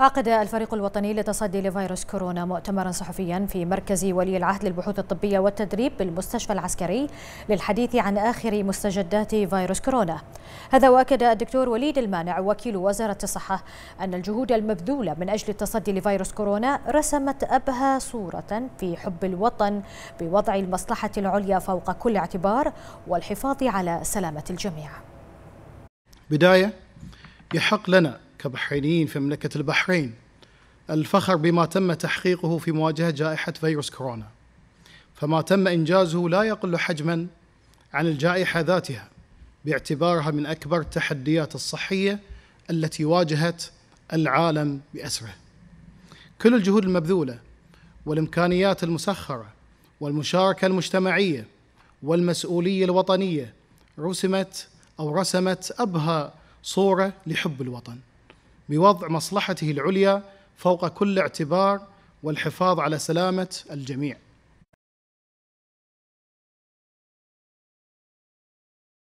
عقد الفريق الوطني للتصدي لفيروس كورونا مؤتمرا صحفيا في مركز ولي العهد للبحوث الطبية والتدريب بالمستشفى العسكري للحديث عن آخر مستجدات فيروس كورونا هذا وأكد الدكتور وليد المانع وكيل وزارة الصحة أن الجهود المبذولة من أجل التصدي لفيروس كورونا رسمت أبهى صورة في حب الوطن بوضع المصلحة العليا فوق كل اعتبار والحفاظ على سلامة الجميع بداية يحق لنا كبحرينيين في مملكة البحرين الفخر بما تم تحقيقه في مواجهة جائحة فيروس كورونا فما تم إنجازه لا يقل حجما عن الجائحة ذاتها باعتبارها من أكبر التحديات الصحية التي واجهت العالم بأسره كل الجهود المبذولة والإمكانيات المسخرة والمشاركة المجتمعية والمسؤولية الوطنية رسمت أو رسمت أبهى صورة لحب الوطن بوضع مصلحته العليا فوق كل اعتبار والحفاظ على سلامه الجميع